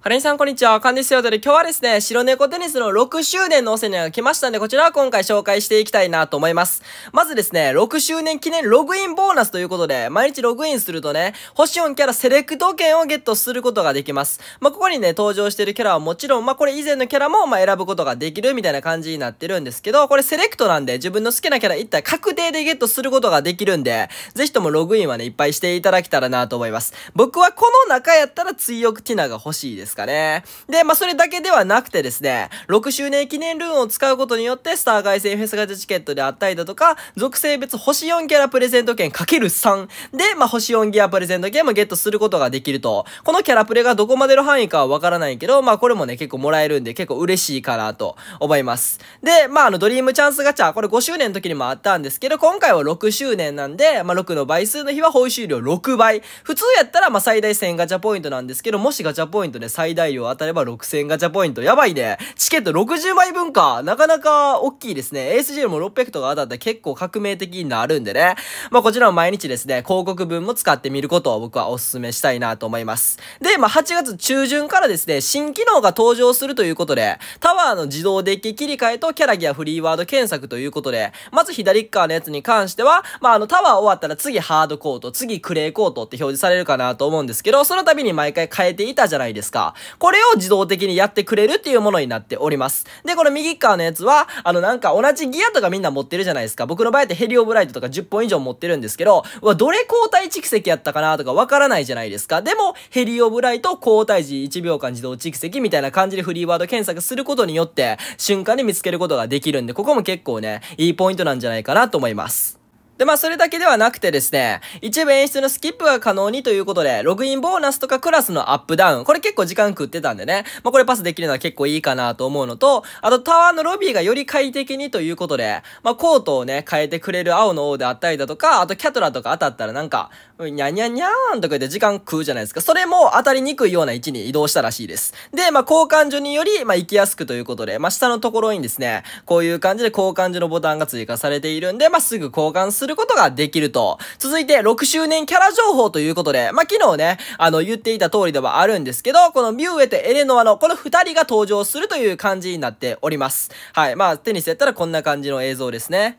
カレンさんこんにちは、カンディスヨードで今日はですね、白猫テニスの6周年のお世話が来ましたんで、こちらは今回紹介していきたいなと思います。まずですね、6周年記念ログインボーナスということで、毎日ログインするとね、星4キャラセレクト券をゲットすることができます。まあ、ここにね、登場してるキャラはもちろん、まあ、これ以前のキャラも、まあ、選ぶことができるみたいな感じになってるんですけど、これセレクトなんで、自分の好きなキャラ一体確定でゲットすることができるんで、ぜひともログインはね、いっぱいしていただけたらなと思います。僕はこの中やったら追憶ティナが欲しいです。ですかね。で、まあ、それだけではなくてですね、6周年記念ルーンを使うことによって、スター外星フェスガチャチケットであったりだとか、属性別星4キャラプレゼント券 ×3 で、まあ、星4ギアプレゼント券もゲットすることができると。このキャラプレがどこまでの範囲かはわからないけど、まあ、これもね、結構もらえるんで、結構嬉しいかなと思います。で、まあ、あの、ドリームチャンスガチャ、これ5周年の時にもあったんですけど、今回は6周年なんで、まあ、6の倍数の日は報酬量6倍。普通やったら、まあ、最大1000ガチャポイントなんですけど、もしガチャポイントで、ね、最大量当たれば6000ガチャポイント。やばいね。チケット60枚分か。なかなか大きいですね。a s g も600とか当たって結構革命的になるんでね。まあ、こちらも毎日ですね、広告文も使ってみることを僕はお勧めしたいなと思います。で、まあ、8月中旬からですね、新機能が登場するということで、タワーの自動デッキ切り替えとキャラギアフリーワード検索ということで、まず左側のやつに関しては、まあ、あの、タワー終わったら次ハードコート、次クレーコートって表示されるかなと思うんですけど、その度に毎回変えていたじゃないですか。これを自動的にやってくれるっていうものになっております。で、この右側のやつは、あのなんか同じギアとかみんな持ってるじゃないですか。僕の場合ってヘリオブライトとか10本以上持ってるんですけど、うわ、どれ交代蓄積やったかなとかわからないじゃないですか。でも、ヘリオブライト交代時1秒間自動蓄積みたいな感じでフリーワード検索することによって、瞬間に見つけることができるんで、ここも結構ね、いいポイントなんじゃないかなと思います。で、まあ、それだけではなくてですね、一部演出のスキップが可能にということで、ログインボーナスとかクラスのアップダウン、これ結構時間食ってたんでね、まあ、これパスできるのは結構いいかなと思うのと、あとタワーのロビーがより快適にということで、まあ、コートをね、変えてくれる青の王であったりだとか、あとキャトラとか当たったらなんか、にゃにゃにゃーんとか言って時間食うじゃないですか。それも当たりにくいような位置に移動したらしいです。で、まあ、交換所により、まあ、行きやすくということで、まあ、下のところにですね、こういう感じで交換所のボタンが追加されているんで、まあ、すぐ交換するすることができると。続いて、6周年キャラ情報ということで、まあ、昨日ね、あの、言っていた通りではあるんですけど、このミュウエとエレノアのこの2人が登場するという感じになっております。はい。まあ、にニてやったらこんな感じの映像ですね。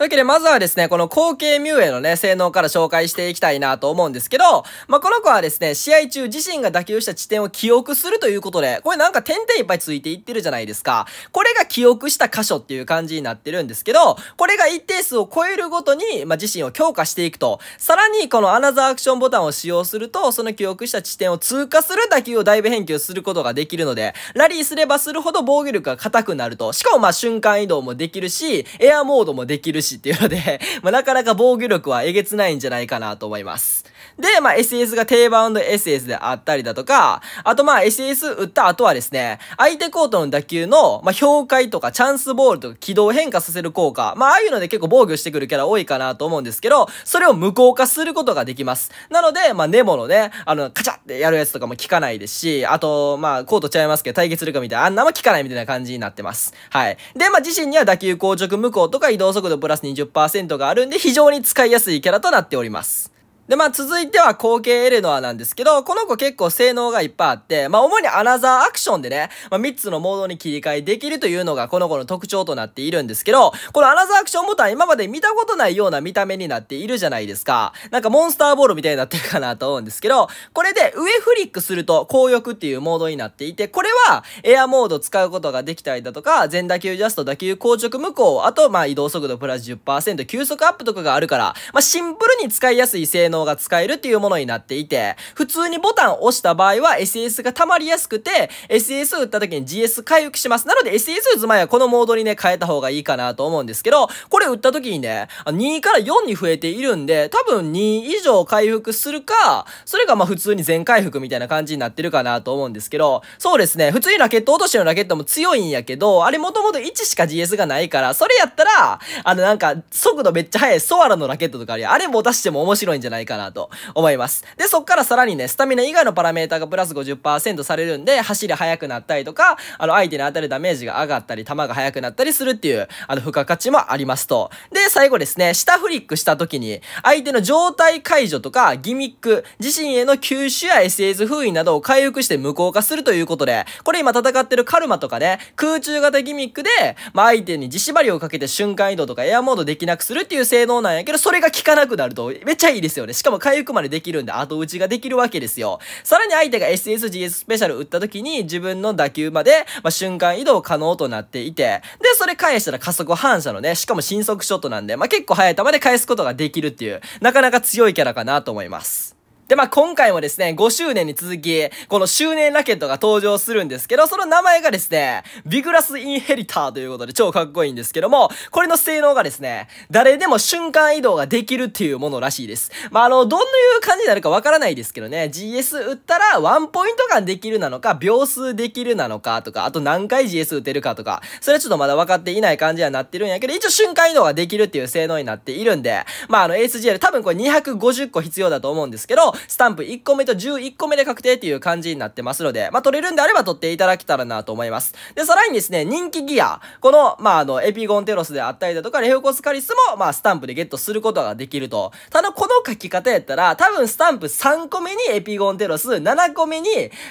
というわけで、まずはですね、この後継ミューエのね、性能から紹介していきたいなと思うんですけど、まあ、この子はですね、試合中自身が打球した地点を記憶するということで、これなんか点々いっぱいついていってるじゃないですか。これが記憶した箇所っていう感じになってるんですけど、これが一定数を超えるごとに、まあ、自身を強化していくと、さらにこのアナザーアクションボタンを使用すると、その記憶した地点を通過する打球をだいぶ返球することができるので、ラリーすればするほど防御力が硬くなると。しかもまあ瞬間移動もできるし、エアモードもできるし、っていうので まあ、なかなか防御力はえげつないんじゃないかなと思います。で、まあ、SS が低バウンド SS であったりだとか、あとまあ、SS 打った後はですね、相手コートの打球の、まあ、評価とかチャンスボールとか軌道変化させる効果、まあ、ああいうので結構防御してくるキャラ多いかなと思うんですけど、それを無効化することができます。なので、まあ、ネモのね、あの、カチャってやるやつとかも効かないですし、あと、まあ、コートちゃいますけど、対決するかみたいな、あんなも効かないみたいな感じになってます。はい。で、まあ、自身には打球硬直無効とか移動速度プラス20%があるんで、非常に使いやすいキャラとなっております。で、まあ続いては後継エレノアなんですけど、この子結構性能がいっぱいあって、まあ主にアナザーアクションでね、まあ3つのモードに切り替えできるというのがこの子の特徴となっているんですけど、このアナザーアクションボタン今まで見たことないような見た目になっているじゃないですか。なんかモンスターボールみたいになってるかなと思うんですけど、これで上フリックすると高欲っていうモードになっていて、これはエアモード使うことができたりだとか、全打球ジャスト打球硬直無効、あとまあ移動速度プラス10%、急速アップとかがあるから、まあシンプルに使いやすい性能能が使えるっていうものになっていて、普通にボタンを押した場合は SS が溜まりやすくて、SS 打った時に GS 回復します。なので SS 打つ前はこのモードにね、変えた方がいいかなと思うんですけど、これ打った時にね、2から4に増えているんで、多分2以上回復するか、それがまあ普通に全回復みたいな感じになってるかなと思うんですけど、そうですね、普通にラケット落としのラケットも強いんやけど、あれもともと1しか GS がないから、それやったら、あのなんか速度めっちゃ速いソアラのラケットとかあれ、あれ持たしても面白いんじゃないかかなと思います。で、そっからさらにね、スタミナ以外のパラメータがプラス50%されるんで、走り速くなったりとか、あの、相手に当たるダメージが上がったり、球が速くなったりするっていう、あの、付加価値もありますと。で、最後ですね、下フリックした時に、相手の状態解除とか、ギミック、自身への吸収や SS 封印などを回復して無効化するということで、これ今戦ってるカルマとかね、空中型ギミックで、まあ、相手に自縛りをかけて瞬間移動とかエアモードできなくするっていう性能なんやけど、それが効かなくなると、めっちゃいいですよね。ね。しかも回復までできるんで、後打ちができるわけですよ。さらに相手が SSGS スペシャル打った時に、自分の打球まで、まあ、瞬間移動可能となっていて、で、それ返したら加速反射のね、しかも新速ショットなんで、まあ、結構速い球で返すことができるっていう、なかなか強いキャラかなと思います。で、まあ、今回もですね、5周年に続き、この周年ラケットが登場するんですけど、その名前がですね、ビグラスインヘリターということで超かっこいいんですけども、これの性能がですね、誰でも瞬間移動ができるっていうものらしいです。まあ、あの、どういう感じになるかわからないですけどね、GS 打ったらワンポイント間できるなのか、秒数できるなのかとか、あと何回 GS 打てるかとか、それはちょっとまだ分かっていない感じにはなってるんやけど、一応瞬間移動ができるっていう性能になっているんで、まあ、あの s g l 多分これ250個必要だと思うんですけど、スタンプ1個目と11個目で確定っていう感じになってますので、まあ、取れるんであれば取っていただけたらなと思います。で、さらにですね、人気ギア、この、まあ、あの、エピゴンテロスであったりだとか、レフコスカリスも、まあ、スタンプでゲットすることができると。ただ、この書き方やったら、多分スタンプ3個目にエピゴンテロス、7個目に、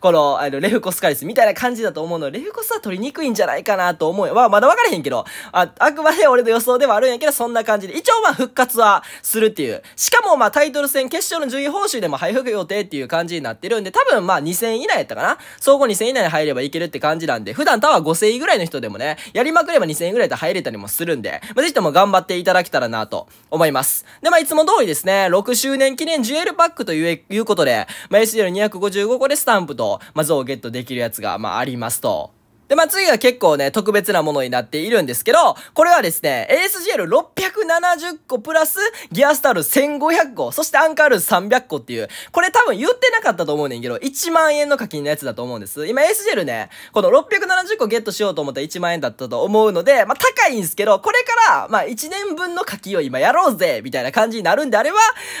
この、あの、レフコスカリスみたいな感じだと思うので、レフコスは取りにくいんじゃないかなと思う。まあ、まだ分からへんけど、あ、あくまで俺の予想ではあるんやけど、そんな感じで、一応ま復活はするっていう。しかもまあ、タイトル戦決勝の順位報酬でもも配布予定っていう感じになってるんで、多分まあ2000以内やったかな総合2000以内に入ればいけるって感じなんで、普段タワー5000位ぐらいの人でもね、やりまくれば2000位ぐらいで入れたりもするんで、まあ、ぜひとも頑張っていただけたらなと思います。で、まあいつも通りですね、6周年記念ジュエルパックということで、まあ s r 2 5 5個でスタンプと、まあ像をゲットできるやつが、まあありますと。で、まあ、次が結構ね、特別なものになっているんですけど、これはですね、ASGL670 個プラス、ギアスタール1500個、そしてアンカール300個っていう、これ多分言ってなかったと思うねんけど、1万円の課金のやつだと思うんです。今 ASGL ね、この670個ゲットしようと思ったら1万円だったと思うので、まあ、高いんですけど、これから、まあ、1年分の課金を今やろうぜみたいな感じになるんであれば、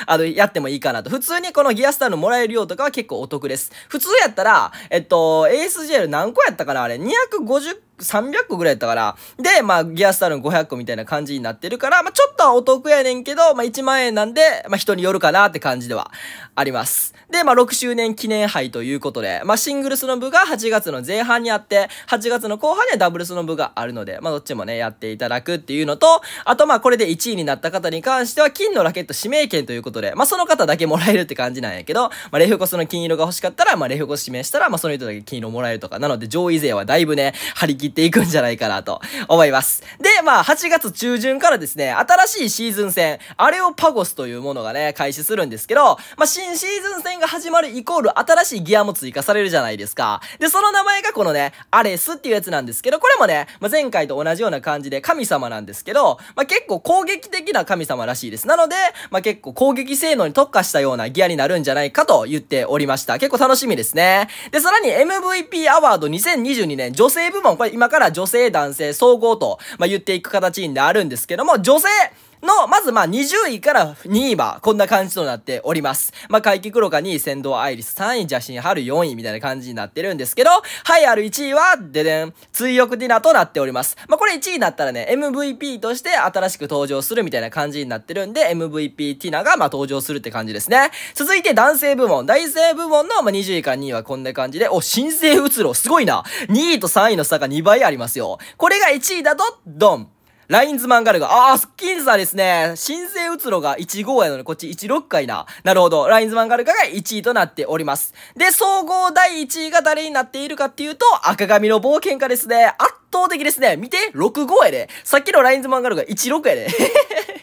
あの、やってもいいかなと。普通にこのギアスターのもらえる量とかは結構お得です。普通やったら、えっと、ASGL 何個やったかなあれ、200 250 300個ぐらいやったから、で、まあ、ギアスタルン500個みたいな感じになってるから、まあ、ちょっとはお得やねんけど、まあ、1万円なんで、まあ、人によるかなって感じではあります。で、まあ、6周年記念杯ということで、まあ、シングルスの部が8月の前半にあって、8月の後半にはダブルスの部があるので、まあ、どっちもね、やっていただくっていうのと、あと、まあ、これで1位になった方に関しては、金のラケット指名権ということで、まあ、その方だけもらえるって感じなんやけど、まあ、レフコスの金色が欲しかったら、まあ、レフコス指名したら、まあ、その人だけ金色もらえるとか、なので上位勢はだいぶね、張り切ってっていくんじゃないかなと思います。で、まあ、8月中旬からですね、新しいシーズン戦、アレオパゴスというものがね、開始するんですけど、まあ、新シーズン戦が始まるイコール新しいギアも追加されるじゃないですか。で、その名前がこのね、アレスっていうやつなんですけど、これもね、まあ、前回と同じような感じで神様なんですけど、まあ、結構攻撃的な神様らしいです。なので、まあ、結構攻撃性能に特化したようなギアになるんじゃないかと言っておりました。結構楽しみですね。で、さらに MVP アワード2022年女性部門、これ今から女性男性総合と、まあ、言っていく形になるんですけども、女性の、まずまあ20位から2位はこんな感じとなっております。まあ怪奇黒が2位、先導アイリス、3位、邪神春、4位みたいな感じになってるんですけど、はいある1位は、ででん、追憶ディナとなっております。まあこれ1位になったらね、MVP として新しく登場するみたいな感じになってるんで、MVP ティナがまあ登場するって感じですね。続いて男性部門、男性部門のまあ20位から2位はこんな感じで、お、新生うつろ、すごいな。2位と3位の差が2倍ありますよ。これが1位だと、ドン。ラインズマンガルが、ああ、スッキンさですね。新生うつろが1号やので、こっち16回な。なるほど。ラインズマンガルが1位となっております。で、総合第1位が誰になっているかっていうと、赤髪の冒険家ですね。圧倒的ですね。見て、6号やで。さっきのラインズマンガルが16やで。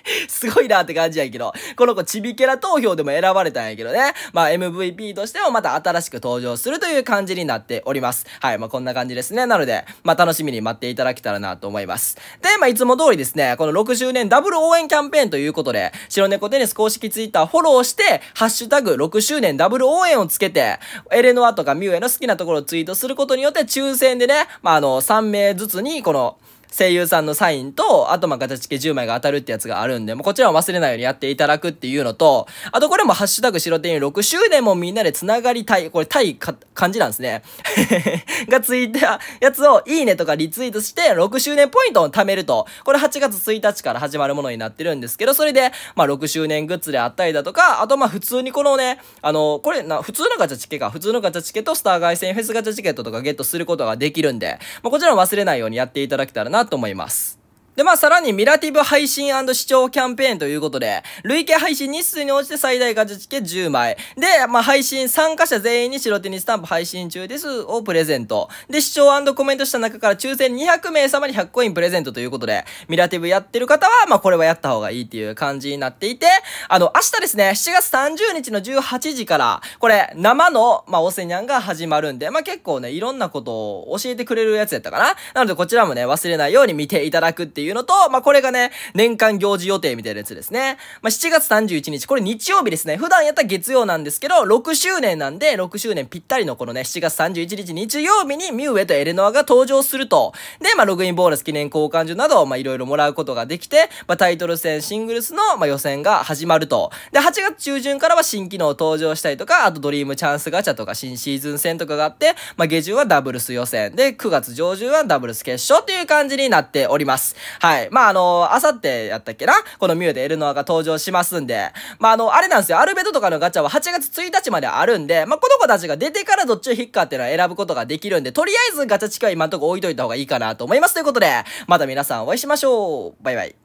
すごいなって感じやけど、この子ちびキャラ投票でも選ばれたんやけどね、まあ MVP としてもまた新しく登場するという感じになっております。はい、まあこんな感じですね。なので、まあ楽しみに待っていただけたらなと思います。で、まあいつも通りですね、この6周年ダブル応援キャンペーンということで、白猫テニス公式ツイッターフォローして、ハッシュタグ6周年ダブル応援をつけて、エレノアとかミュウエの好きなところをツイートすることによって抽選でね、まああの3名ずつにこの声優さんのサインと、あとまあガチャチケ10枚が当たるってやつがあるんで、もうこちらも忘れないようにやっていただくっていうのと、あとこれもハッシュタグ白点員6周年もみんなで繋がりたい、これたいか、感じなんですね。がついたやつをいいねとかリツイートして、6周年ポイントを貯めると、これ8月1日から始まるものになってるんですけど、それで、まあ6周年グッズであったりだとか、あとまあ普通にこのね、あの、これな、普通のガチャチケか、普通のガチャチケとスター外線フェスガチャチケットとかゲットすることができるんで、まあこちらも忘れないようにやっていただけたらなと思います。で、まあ、さらにミラティブ配信視聴キャンペーンということで、累計配信日数に応じて最大ガチチケ10枚。で、まあ、配信参加者全員に白手にスタンプ配信中ですをプレゼント。で、視聴コメントした中から抽選200名様に100コインプレゼントということで、ミラティブやってる方は、まあ、これはやった方がいいっていう感じになっていて、あの、明日ですね、7月30日の18時から、これ、生の、まあ、オセニャンが始まるんで、まあ、結構ね、いろんなことを教えてくれるやつやったかな。なので、こちらもね、忘れないように見ていただくっていういうのと、まあ、これがね、年間行事予定みたいなやつですね。まあ、7月31日、これ日曜日ですね。普段やったら月曜なんですけど、6周年なんで、6周年ぴったりのこのね、7月31日日曜日にミュウエとエレノアが登場すると。で、まあ、ログインボーナス記念交換所など、まあ、いろいろもらうことができて、まあ、タイトル戦シングルスの、まあ、予選が始まると。で、8月中旬からは新機能登場したりとか、あとドリームチャンスガチャとか新シーズン戦とかがあって、まあ、下旬はダブルス予選。で、9月上旬はダブルス決勝っていう感じになっております。はい。まあ、あの、あさってやったっけなこのミュウでエルノアが登場しますんで。まあ、あの、あれなんですよ。アルベドとかのガチャは8月1日まであるんで、まあ、この子たちが出てからどっちを引くかっていうのは選ぶことができるんで、とりあえずガチャチキは今んとこ置いといた方がいいかなと思います。ということで、また皆さんお会いしましょう。バイバイ。